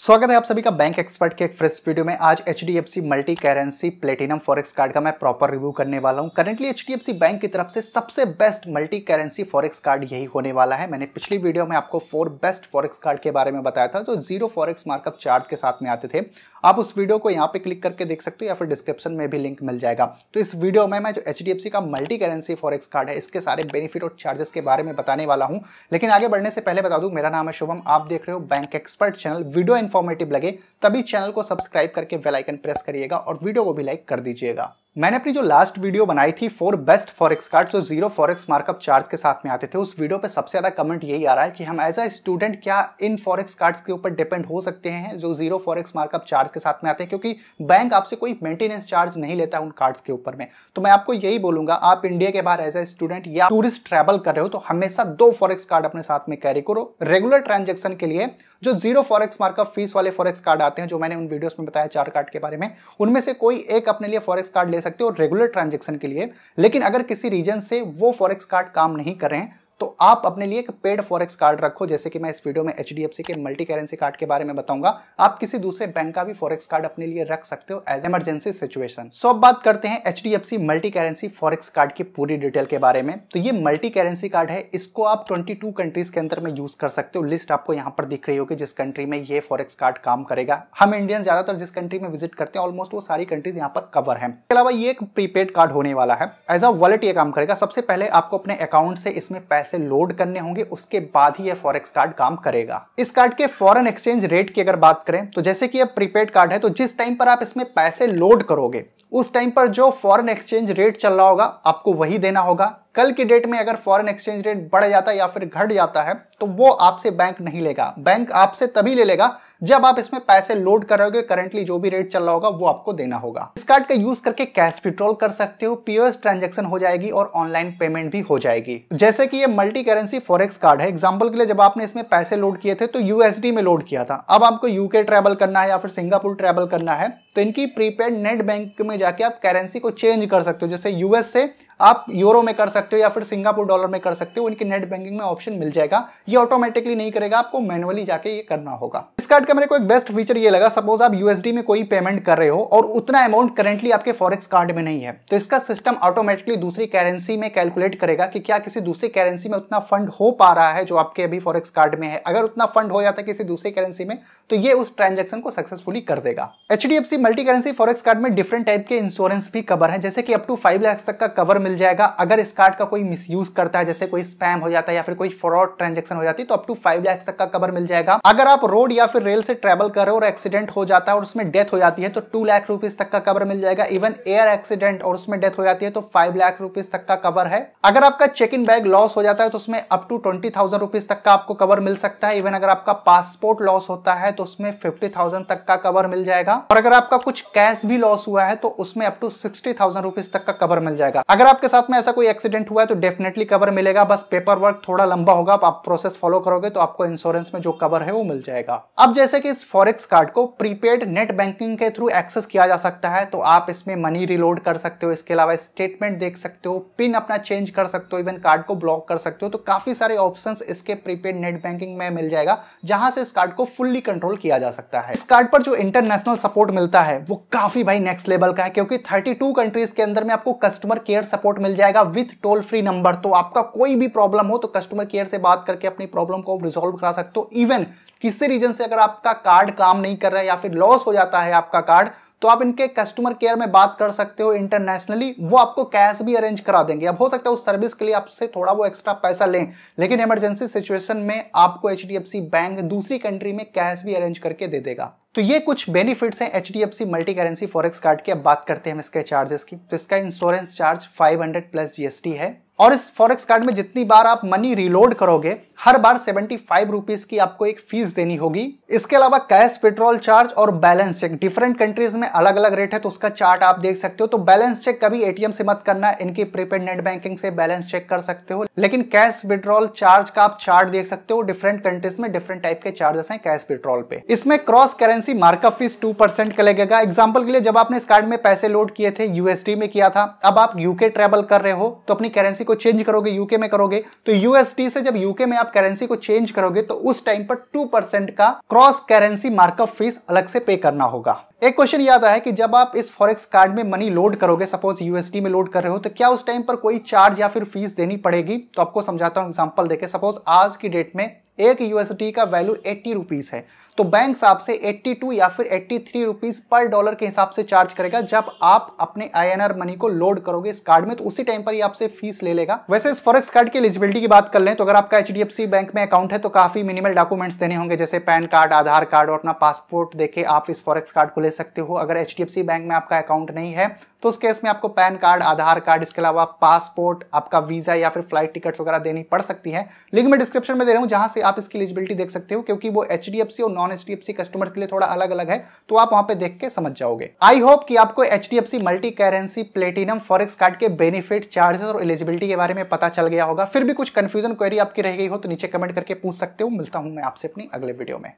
स्वागत है आप सभी का बैंक एक्सपर्ट के एक फ्रेश वीडियो में आज H D F C multi currency platinum forex card का मैं प्रॉपर रिव्यू करने वाला हूं currently H D F C bank की तरफ से सबसे best multi currency forex card यही होने वाला है मैंने पिछली वीडियो में आपको फोर बेस्ट फॉरेक्स कार्ड के बारे में बताया था जो जीरो फॉरेक्स मार्कअप चार्ज के साथ में आते थे आप उस वीडियो को यहाँ पे क्लिक करके देख सकते हो या फिर डिस्क्रिप्शन में भी लिंक मिल जाएगा तो इस वीडियो में मैं जो एच डी एफ सी का मल्टी करेंसी फॉरेक्स कार्ड है इसके सारे बेनिफिट और चार्जेस के बारे में बताने वाला हूँ लेकिन आगे बढ़ने से पहले बता दूँ मेरा नाम है शुभम आप देख रहे हो bank expert channel video informative लगे तभी चैनल को सब्सक्राइब करके वेलाइकन प्रेस करिएगा और वीडियो को भी लाइक कर दीजिएगा मैंने अपनी जो लास्ट वीडियो बनाई थी फोर बेस्ट फॉरेक्स कार्ड जो जीरो फॉरेक्स मार्कअप चार्ज के साथ में आते थे उस वीडियो पे सबसे ज्यादा कमेंट यही आ रहा है कि हम एज अ स्टूडेंट क्या इन फॉरेक्स कार्ड्स के ऊपर डिपेंड हो सकते हैं जो जीरो फॉरेक्स मार्कअप चार्ज के साथ में आते हैं क्योंकि बैंक आपसे कोई मेंटेनेंस चार्ज नहीं लेता उन कार्ड्स के ऊपर में तो मैं आपको यही बोलूंगा आप इंडिया के बाहर एज ए स्टूडेंट या टूरिस्ट ट्रेवल कर रहे हो तो हमेशा दो फॉरेक्स कार्ड अपने साथ में कैरी करो रेगुलर ट्रांजेक्शन के लिए जो जीरो फॉरेक्स मार्कअप फीस वाले फॉरेक्स कार्ड आते हैं जो मैंने उन वीडियोस में बताया चार कार्ड के बारे में उनमें से कोई एक अपने लिए फॉरेक्स कार्ड ले सकते हो रेगुलर ट्रांजेक्शन के लिए लेकिन अगर किसी रीजन से वो फॉरेक्स कार्ड काम नहीं कर रहे हैं तो आप अपने लिए एक पेड फॉरेक्स कार्ड रखो जैसे कि मैं इस वीडियो में एच के मल्टी करेंसी कार्ड के बारे में बताऊंगा आप किसी दूसरे बैंक का भी फॉरेक्स कार्ड अपने लिए रख सकते हो एज इमरजेंसी सिचुएशन सो अब बात करते हैं H multi currency forex card की पूरी डिटेल के बारे में तो ये मल्टी करेंसी कार्ड है इसको आप ट्वेंटी कंट्रीज के अंदर में यूज कर सकते हो लिस्ट आपको यहाँ पर दिख रही होगी जिस कंट्री में ये फॉरेक्स कार्ड काम करेगा हम इंडियन ज्यादातर जिस कंट्री में विजिट करते हैं ऑलमोस्ट वो सारी कंट्रीज यहाँ पर कवर है इसके अलावा ये एक प्रीपेड कार्ड होने वाला है एज अ वॉलेट ये काम करेगा सबसे पहले आपको अपने अकाउंट से इसमें पैसे पैसे लोड करने होंगे उसके बाद ही यह फॉरेक्स कार्ड काम करेगा इस कार्ड के फॉरन एक्सचेंज रेट की अगर बात करें तो जैसे कि यह प्रीपेड कार्ड है तो जिस टाइम पर आप इसमें पैसे लोड करोगे उस टाइम पर जो फॉरेन एक्सचेंज रेट चल रहा होगा आपको वही देना होगा कल की डेट में अगर फॉरेन एक्सचेंज रेट बढ़ जाता है या फिर घट जाता है तो वो आपसे बैंक नहीं लेगा बैंक आपसे तभी ले लेगा जब आप इसमें पैसे लोड करोगे करंटली जो भी रेट चल रहा होगा वो आपको देना होगा इस कार्ड का यूज करके कैश विड्रॉल कर सकते हो पीओएस ट्रांजेक्शन हो जाएगी और ऑनलाइन पेमेंट भी हो जाएगी जैसे कि ये मल्टी करेंसी फॉरेक्स कार्ड है एग्जाम्पल के लिए जब आपने इसमें पैसे लोड किए थे तो यूएसडी में लोड किया था अब आपको यूके ट्रेवल करना है या फिर सिंगापुर ट्रेवल करना है तो इनकी प्रीपेड नेट बैंक में जाके आप करेंसी को चेंज कर सकते हो जैसे यूएस से आप यूरो में कर सकते सकते हो या फिर सिंगापुर डॉलर में कर सकते हो उनके नेट बैंकिंग में ऑप्शन मिल जाएगा ये ऑटोमेटिकली नहीं करेगा आपको मैनुअली जाके ये करना होगा इस कार्ड का मेरे को एक बेस्ट फीचर ये लगा सपोज आप यूएसडी में कोई पेमेंट कर रहे हो और उतना अमाउंट करेंटली आपके फॉरेक्स कार्ड में नहीं है तो इसका सिस्टम ऑटोमेटिकली दूसरी करेंसी में कैलकुलेट करेगा कि क्या किसी दूसरी करेंसी में उतना फंड हो पा रहा है जो आपके अभी फॉरेक्स कार्ड में है अगर उतना फंड हो जाता है किसी दूसरी करेंसी में तो ये उस ट्रांजेक्शन को सक्सेसफुली कर देगा H multi currency forex card में डिफरेंट टाइप के इंश्योरेंस भी कवर है जैसे कि अप टू फाइव लैक्स तक का कवर मिल जाएगा अगर इस कार्ड कार्ड का कोई मिसयूज करता है जैसे कोई स्पैम हो जाता है या फिर कोई फ्रॉड ट्रांजेक्शन हो जाती है तो अपटू फाइव लैक्स तक का कवर मिल जाएगा अगर आप रोड या फिर रेल से ट्रेवल कर रहे हो और एक्सीडेंट हो जाता है और उसमें डेथ हो जाती है तो टू लाख रुपीज तक का कवर मिल जाएगा इवन एयर एक्सीडेंट और उसमें डेथ हो जाती है तो फाइव लाख रुपीज तक का कवर है अगर आपका चेक इन बैग लॉस हो जाता है तो उसमें up to twenty thousand rupees तक का आपको कवर मिल सकता है इवन अगर आपका पासपोर्ट लॉस होता है तो उसमें फिफ्टी थाउजेंड तक का कवर मिल जाएगा और अगर आपका कुछ कैश भी लॉस हुआ है तो उसमें up to sixty thousand rupees तक का कवर मिल जाएगा अगर आपके साथ में ऐसा कोई एक्सीडेंट एक्सीडेंट हुआ है तो डेफिनेटली कवर मिलेगा बस पेपर वर्क थोड़ा लंबा होगा आप प्रोसेस फॉलो करोगे तो आपको इंश्योरेंस में जो कवर है वो मिल जाएगा अब जैसे कि इस फॉरेक्स कार्ड को प्रीपेड नेट बैंकिंग के थ्रू एक्सेस किया जा सकता है तो आप इसमें मनी रिलोड कर सकते हो इसके अलावा स्टेटमेंट देख सकते हो पिन अपना चेंज कर सकते हो इवन कार्ड को ब्लॉक कर सकते हो तो काफी सारे ऑप्शन इसके प्रीपेड नेट बैंकिंग में मिल जाएगा जहां से इस कार्ड को फुल्ली कंट्रोल किया जा सकता है इस कार्ड पर जो इंटरनेशनल सपोर्ट मिलता है वो काफी भाई नेक्स्ट लेवल का है क्योंकि थर्टी कंट्रीज के अंदर में आपको कस्टमर केयर सपोर्ट मिल जाएगा विथ टोल फ्री नंबर तो आपका कोई भी प्रॉब्लम हो तो कस्टमर केयर से बात करके अपनी प्रॉब्लम को रिजोल्व करा सकते हो इवन किसी रीजन से अगर आपका कार्ड काम नहीं कर रहा है या फिर लॉस हो जाता है आपका कार्ड तो आप इनके कस्टमर केयर में बात कर सकते हो इंटरनेशनली वो आपको कैश भी अरेंज करा देंगे अब हो सकता है उस सर्विस के लिए आपसे थोड़ा वो एक्स्ट्रा पैसा लें लेकिन इमरजेंसी सिचुएशन में आपको एच बैंक दूसरी कंट्री में कैश भी अरेंज करके दे देगा तो ये कुछ बेनिफिट्स हैं H D F C multi currency forex card की अब बात करते हैं हम इसके चार्जेस की तो इसका इंश्योरेंस चार्ज 500 प्लस जीएसटी है और इस फॉरेक्स कार्ड में जितनी बार आप मनी रिलोड करोगे हर बार सेवेंटी फाइव रुपीज की आपको एक फीस देनी होगी इसके अलावा कैश पेट्रोल चार्ज और बैलेंस चेक डिफरेंट कंट्रीज में अलग अलग रेट है तो उसका चार्ट आप देख सकते हो तो बैलेंस चेक कभी एटीएम से मत करना इनकी प्रीपेड नेट बैंकिंग से बैलेंस चेक कर सकते हो लेकिन कैश पेट्रोल चार्ज का आप चार्ट देख सकते हो डिफरेंट कंट्रीज में डिफरेंट टाइप के चार्जेस है कैश पेट्रोल पे इसमें cross currency markup fees two percent का लगेगा एग्जाम्पल के लिए जब आपने इस कार्ड में पैसे लोड किए थे यूएसडी में किया था अब आप यूके ट्रेवल कर रहे हो तो अपनी करेंसी को चेंज करोगे यूके में करोगे तो यूएसडी से जब यूके में आप करेंसी को चेंज करोगे तो उस टाइम पर टू परसेंट का क्रॉस करेंसी मार्कअप फीस अलग से पे करना होगा एक क्वेश्चन याद आया कि जब आप इस फॉरेक्स कार्ड में मनी लोड करोगे सपोज यूएसडी में लोड कर रहे हो तो क्या उस टाइम पर कोई चार्ज या फिर फीस देनी पड़ेगी तो आपको समझाता हूं एग्जांपल देके सपोज आज की डेट में एक यूएसडी का वैल्यू एट्टी रुपीज़ है तो बैंक आपसे एट्टी टू या फिर एट्टी थ्री रुपीज़ पर डॉलर के हिसाब से चार्ज करेगा जब आप अपने आईएनआर मनी को लोड करोगे इस कार्ड में तो उसी टाइम पर ही आपसे फीस ले लेगा वैसे इस फॉरेक्स कार्ड की एलिजिबिलिटी की बात कर लें तो अगर आपका एच बैंक में अकाउंट है तो काफ़ी मिनिमल डॉक्यूमेंट्स देने होंगे जैसे पैन कार्ड आधार कार्ड और अपना पासपोर्ट देखे आप इस फॉरेक्स कार्ड को ले सकते हो अगर एच बैंक में आपका अकाउंट नहीं है तो उस केस में आपको पैन कार्ड आधार कार्ड इसके अलावा पासपोर्ट आपका वीजा या फिर फ्लाइट टिकट वगैरह देनी पड़ सकती है लिंक मैं डिस्क्रिप्शन में दे रहा हूँ जहां से आप इसकी एलिजिबिलिटी देख सकते हो क्योंकि वो एच और नॉन एच कस्टमर्स के लिए थोड़ा अलग अलग है तो आप वहां पर देख के समझ जाओगे आई होप कि आपको H multi currency platinum forex card के बेनिफिट चार्जेस और एलिजिबिलिटी के बारे में पता चल गया होगा फिर भी कुछ कंफ्यूजन क्वेरी आपकी रह गई हो तो नीचे कमेंट करके पूछ सकते हो मिलता हूं मैं आपसे अपनी अगले वीडियो में